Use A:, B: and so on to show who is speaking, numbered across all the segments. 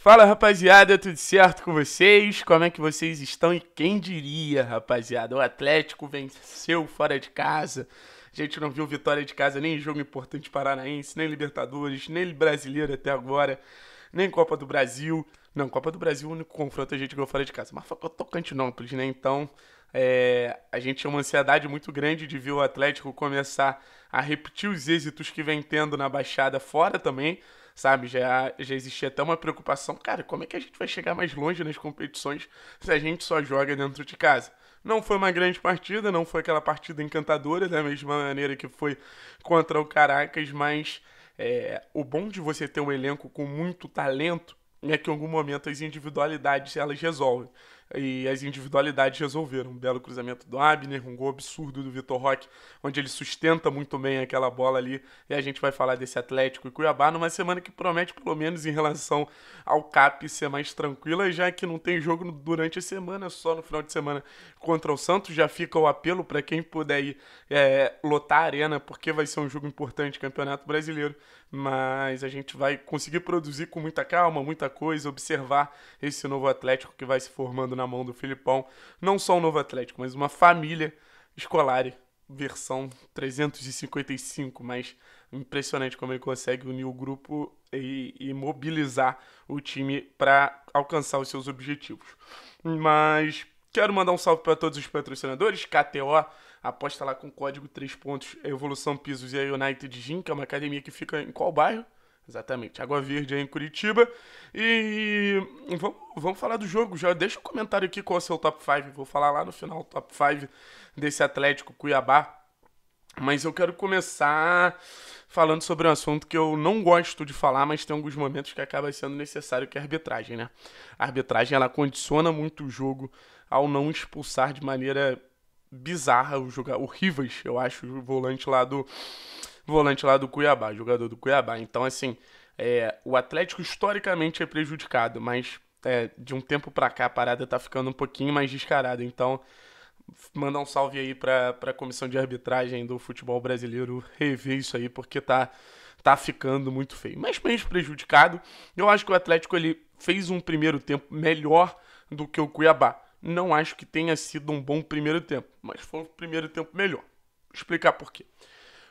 A: Fala rapaziada, tudo certo com vocês? Como é que vocês estão? E quem diria, rapaziada? O Atlético venceu fora de casa. A gente não viu vitória de casa nem em jogo importante paranaense, nem Libertadores, nem brasileiro até agora, nem Copa do Brasil. Não, Copa do Brasil, o único confronto a gente ganhou fora de casa. Mas foi com o Tocantinópolis, né? Então, é, a gente tinha uma ansiedade muito grande de ver o Atlético começar a repetir os êxitos que vem tendo na baixada fora também sabe? Já, já existia até uma preocupação, cara, como é que a gente vai chegar mais longe nas competições se a gente só joga dentro de casa? Não foi uma grande partida, não foi aquela partida encantadora, da mesma maneira que foi contra o Caracas, mas é, o bom de você ter um elenco com muito talento é que em algum momento as individualidades elas resolvem e as individualidades resolveram. Um belo cruzamento do Abner, um gol absurdo do Vitor Roque, onde ele sustenta muito bem aquela bola ali. E a gente vai falar desse Atlético e Cuiabá numa semana que promete, pelo menos em relação ao CAP, ser mais tranquila, já que não tem jogo durante a semana, é só no final de semana contra o Santos. Já fica o apelo para quem puder ir é, lotar a arena, porque vai ser um jogo importante Campeonato Brasileiro. Mas a gente vai conseguir produzir com muita calma, muita coisa, observar esse novo Atlético que vai se formando na mão do Filipão. Não só o Novo Atlético, mas uma família escolar, versão 355. Mas impressionante como ele consegue unir o grupo e, e mobilizar o time para alcançar os seus objetivos. Mas quero mandar um salve para todos os patrocinadores, KTO aposta lá com código 3 pontos, Evolução Pisos e a United Gym, que é uma academia que fica em qual bairro? Exatamente. Água Verde aí em Curitiba. E vamos, vamos falar do jogo já. Deixa um comentário aqui qual é o seu top 5. Vou falar lá no final o top 5 desse Atlético Cuiabá. Mas eu quero começar falando sobre um assunto que eu não gosto de falar, mas tem alguns momentos que acaba sendo necessário, que é a arbitragem, né? A arbitragem, ela condiciona muito o jogo ao não expulsar de maneira bizarra o jogar, Rivas eu acho, o volante lá do volante lá do Cuiabá, jogador do Cuiabá. Então, assim, é, o Atlético historicamente é prejudicado, mas é, de um tempo pra cá a parada tá ficando um pouquinho mais descarada. Então, mandar um salve aí pra, pra comissão de arbitragem do futebol brasileiro rever isso aí, porque tá, tá ficando muito feio. Mas menos prejudicado, eu acho que o Atlético ele fez um primeiro tempo melhor do que o Cuiabá. Não acho que tenha sido um bom primeiro tempo, mas foi um primeiro tempo melhor. Vou explicar por quê.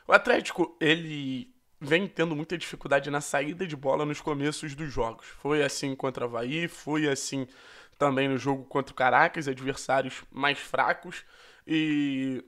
A: O Atlético, ele vem tendo muita dificuldade na saída de bola nos começos dos jogos. Foi assim contra o Havaí, foi assim também no jogo contra o Caracas, adversários mais fracos. E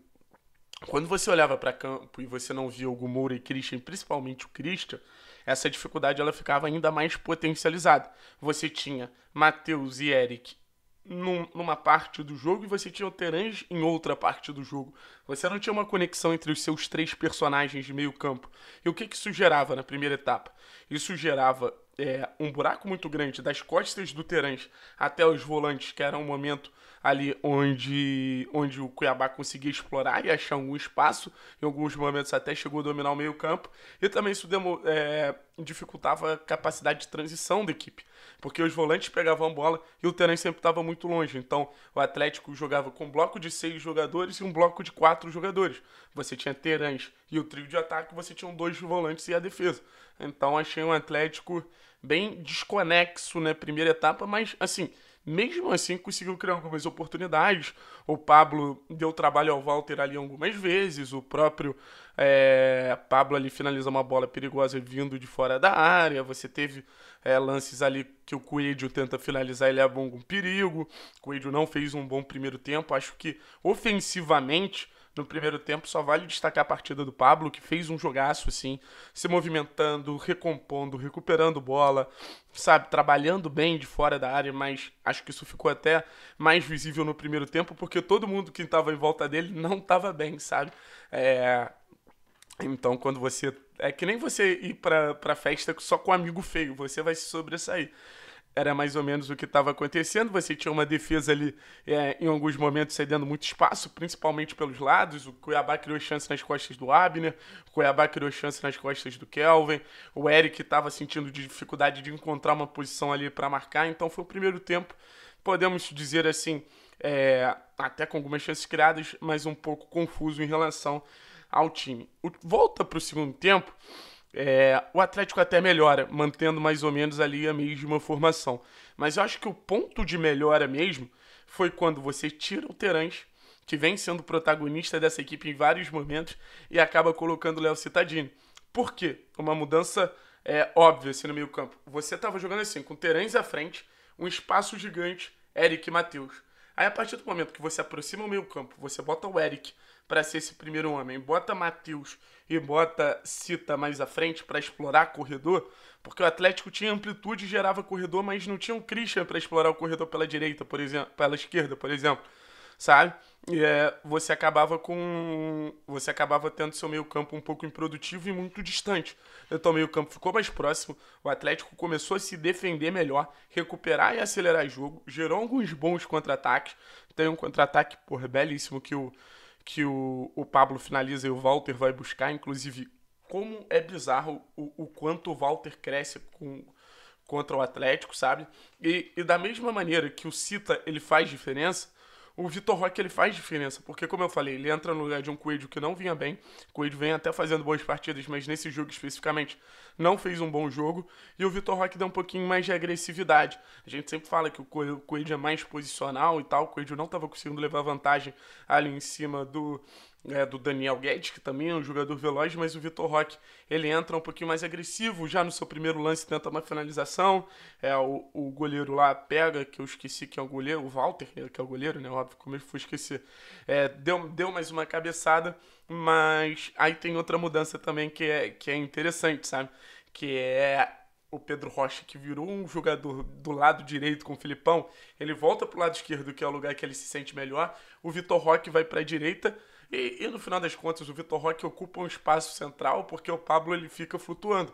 A: quando você olhava para campo e você não via o Moura e Christian, principalmente o Christian, essa dificuldade ela ficava ainda mais potencializada. Você tinha Matheus e Eric num, numa parte do jogo e você tinha o Terans em outra parte do jogo. Você não tinha uma conexão entre os seus três personagens de meio campo. E o que, que isso gerava na primeira etapa? Isso gerava é, um buraco muito grande das costas do Terans até os volantes, que era um momento ali onde, onde o Cuiabá conseguia explorar e achar um espaço. Em alguns momentos até chegou a dominar o meio campo. E também isso demo, é, dificultava a capacidade de transição da equipe, porque os volantes pegavam a bola e o terreno sempre estava muito longe. Então, o Atlético jogava com um bloco de seis jogadores e um bloco de quatro jogadores. Você tinha Terãs e o trio de ataque, você tinha dois volantes e a defesa. Então, achei um Atlético bem desconexo na né, primeira etapa, mas assim, mesmo assim conseguiu criar algumas oportunidades. O Pablo deu trabalho ao Walter ali algumas vezes, o próprio é, Pablo ali finaliza uma bola perigosa vindo de fora da área, você teve é, lances ali que o Coelho tenta finalizar e leva algum perigo, o Coelho não fez um bom primeiro tempo, acho que ofensivamente no primeiro tempo. Só vale destacar a partida do Pablo, que fez um jogaço assim, se movimentando, recompondo, recuperando bola, sabe, trabalhando bem de fora da área, mas acho que isso ficou até mais visível no primeiro tempo, porque todo mundo que estava em volta dele não estava bem, sabe? É... Então, quando você. É que nem você ir para pra festa só com um amigo feio, você vai se sobressair era mais ou menos o que estava acontecendo. Você tinha uma defesa ali, é, em alguns momentos, cedendo muito espaço, principalmente pelos lados. O Cuiabá criou chance nas costas do Abner, o Cuiabá criou chance nas costas do Kelvin. O Eric estava sentindo dificuldade de encontrar uma posição ali para marcar. Então, foi o primeiro tempo, podemos dizer assim, é, até com algumas chances criadas, mas um pouco confuso em relação ao time. O, volta para o segundo tempo. É, o Atlético até melhora, mantendo mais ou menos ali a mesma formação. Mas eu acho que o ponto de melhora mesmo foi quando você tira o Terãs, que vem sendo protagonista dessa equipe em vários momentos, e acaba colocando o Léo Cittadini. Por quê? Uma mudança é, óbvia assim, no meio campo. Você estava jogando assim, com o Terãs à frente, um espaço gigante, Eric e Matheus. Aí a partir do momento que você aproxima o meio campo, você bota o Eric para ser esse primeiro homem. Bota Matheus e bota Cita mais à frente para explorar corredor, porque o Atlético tinha amplitude e gerava corredor, mas não tinha o Christian para explorar o corredor pela direita, por exemplo, pela esquerda, por exemplo, sabe? E, é, você acabava com você acabava tendo seu meio-campo um pouco improdutivo e muito distante. Então o meio-campo ficou mais próximo, o Atlético começou a se defender melhor, recuperar e acelerar jogo, gerou alguns bons contra-ataques. Tem um contra-ataque, porra, belíssimo que o que o, o Pablo finaliza e o Walter vai buscar, inclusive como é bizarro o, o quanto o Walter cresce com, contra o Atlético, sabe? E, e da mesma maneira que o Cita ele faz diferença, o Vitor Roque ele faz diferença, porque como eu falei, ele entra no lugar de um Coelho que não vinha bem. O Coelho vem até fazendo boas partidas, mas nesse jogo especificamente não fez um bom jogo. E o Vitor Roque dá um pouquinho mais de agressividade. A gente sempre fala que o Coelho é mais posicional e tal. O Coelho não estava conseguindo levar vantagem ali em cima do é, do Daniel Guedes, que também é um jogador veloz, mas o Vitor Roque ele entra um pouquinho mais agressivo, já no seu primeiro lance tenta uma finalização, é, o, o goleiro lá pega, que eu esqueci que é o goleiro, o Walter, né, que é o goleiro, né, óbvio, como eu fui esquecer, é, deu, deu mais uma cabeçada, mas aí tem outra mudança também que é, que é interessante, sabe, que é o Pedro Rocha, que virou um jogador do lado direito com o Filipão, ele volta pro lado esquerdo, que é o lugar que ele se sente melhor. O Vitor Roque vai para a direita e, e no final das contas, o Vitor Roque ocupa um espaço central porque o Pablo ele fica flutuando.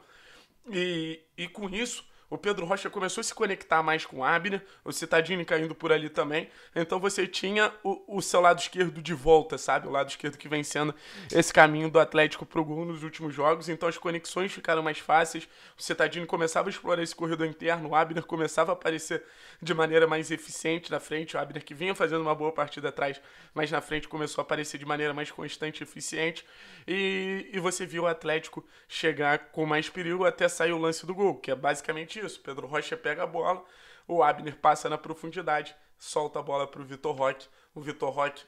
A: E, e com isso, o Pedro Rocha começou a se conectar mais com o Abner, o Citadini caindo por ali também. Então você tinha o, o, seu lado esquerdo de volta, sabe? O lado esquerdo que vem sendo esse caminho do Atlético pro gol nos últimos jogos. Então as conexões ficaram mais fáceis. O Citadini começava a explorar esse corredor interno, o Abner começava a aparecer de maneira mais eficiente na frente. O Abner que vinha fazendo uma boa partida atrás, mas na frente começou a aparecer de maneira mais constante e eficiente. E, e você viu o Atlético chegar com mais perigo até sair o lance do gol, que é basicamente exatamente isso. Pedro Rocha pega a bola, o Abner passa na profundidade, solta a bola para o Vitor Roque. O Vitor Roque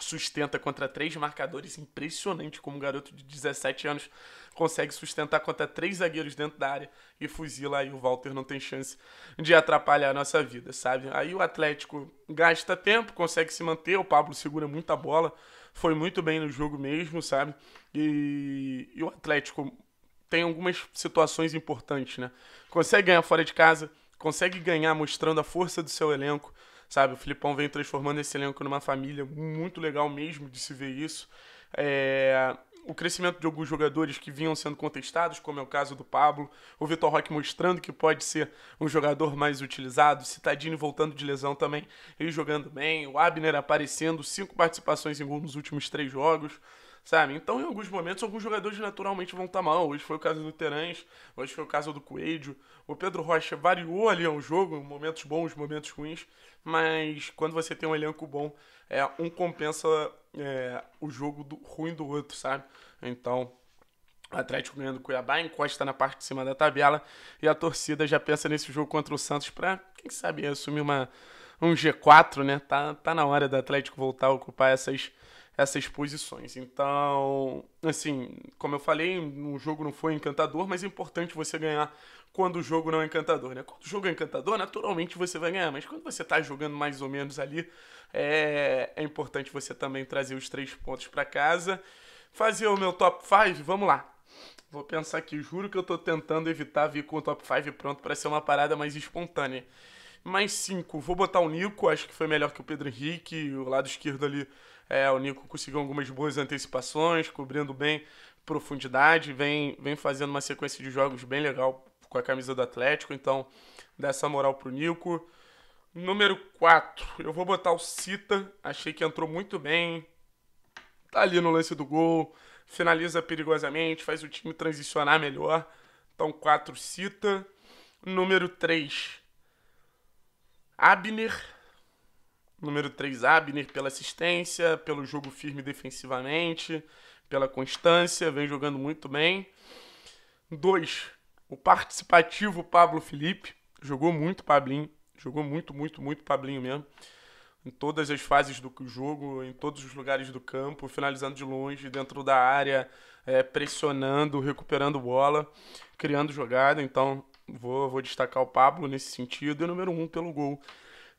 A: sustenta contra três marcadores, impressionante como um garoto de 17 anos consegue sustentar contra três zagueiros dentro da área e fuzila aí o Walter não tem chance de atrapalhar a nossa vida, sabe? Aí o Atlético gasta tempo, consegue se manter, o Pablo segura muita bola, foi muito bem no jogo mesmo, sabe? E, e o Atlético tem algumas situações importantes, né? Consegue ganhar fora de casa, consegue ganhar mostrando a força do seu elenco, sabe? O Filipão vem transformando esse elenco numa família muito legal mesmo de se ver isso. É, o crescimento de alguns jogadores que vinham sendo contestados, como é o caso do Pablo, o Vitor Roque mostrando que pode ser um jogador mais utilizado, Citadini voltando de lesão também e jogando bem, o Abner aparecendo, cinco participações em gol nos últimos três jogos sabe? Então, em alguns momentos, alguns jogadores naturalmente vão estar tá mal. Hoje foi o caso do Terãs, hoje foi o caso do Coelho. O Pedro Rocha variou ali ao jogo, momentos bons, momentos ruins, mas quando você tem um elenco bom, é, um compensa é, o jogo do, ruim do outro, sabe? Então, Atlético ganhando Cuiabá, encosta na parte de cima da tabela e a torcida já pensa nesse jogo contra o Santos para, quem sabe, assumir uma, um G4, né? Tá, tá na hora do Atlético voltar a ocupar essas essas posições. Então, assim, como eu falei, o jogo não foi encantador, mas é importante você ganhar quando o jogo não é encantador, né? Quando o jogo é encantador, naturalmente você vai ganhar, mas quando você está jogando mais ou menos ali, é, é importante você também trazer os três pontos para casa. Fazer o meu top 5, vamos lá. Vou pensar aqui, juro que eu estou tentando evitar vir com o top 5 pronto para ser uma parada mais espontânea. Mais 5, vou botar o Nico, acho que foi melhor que o Pedro Henrique, o lado esquerdo ali é, o Nico conseguiu algumas boas antecipações, cobrindo bem profundidade, vem, vem fazendo uma sequência de jogos bem legal com a camisa do Atlético, então dá essa moral pro Nico. Número 4, eu vou botar o Cita, achei que entrou muito bem, tá ali no lance do gol, finaliza perigosamente, faz o time transicionar melhor. Então 4 Cita. Número 3, Abner Número 3, Abner, pela assistência, pelo jogo firme defensivamente, pela constância, vem jogando muito bem. 2, o participativo Pablo Felipe, jogou muito Pablinho, jogou muito, muito, muito Pablinho mesmo. Em todas as fases do jogo, em todos os lugares do campo, finalizando de longe, dentro da área, é, pressionando, recuperando bola, criando jogada. Então, vou, vou destacar o Pablo nesse sentido. E número 1 um, pelo gol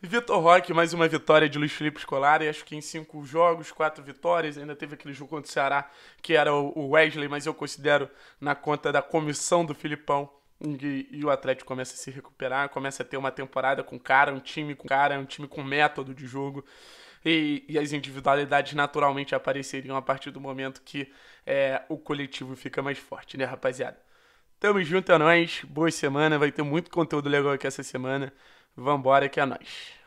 A: Vitor Roque, mais uma vitória de Luiz Felipe Scolari, acho que em cinco jogos, quatro vitórias, ainda teve aquele jogo contra o Ceará, que era o Wesley, mas eu considero na conta da comissão do Filipão, e, e o Atlético começa a se recuperar, começa a ter uma temporada com cara, um time com cara, um time com método de jogo, e, e as individualidades naturalmente apareceriam a partir do momento que é, o coletivo fica mais forte, né rapaziada? Tamo junto, é nóis, boa semana, vai ter muito conteúdo legal aqui essa semana, Vambora que é nós.